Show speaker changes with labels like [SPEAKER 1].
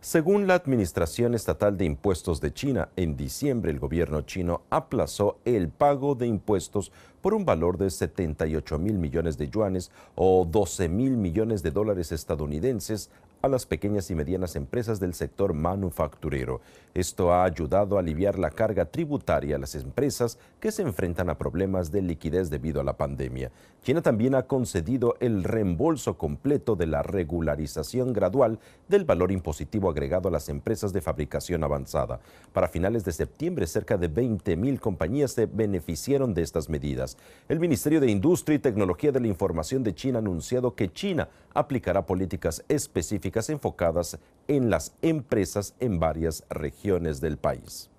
[SPEAKER 1] Según la Administración Estatal de Impuestos de China, en diciembre el gobierno chino aplazó el pago de impuestos por un valor de 78 mil millones de yuanes o 12 mil millones de dólares estadounidenses a las pequeñas y medianas empresas del sector manufacturero. Esto ha ayudado a aliviar la carga tributaria a las empresas que se enfrentan a problemas de liquidez debido a la pandemia. China también ha concedido el reembolso completo de la regularización gradual del valor impositivo agregado a las empresas de fabricación avanzada. Para finales de septiembre, cerca de 20.000 compañías se beneficiaron de estas medidas. El Ministerio de Industria y Tecnología de la Información de China ha anunciado que China aplicará políticas específicas enfocadas en las empresas en varias regiones del país.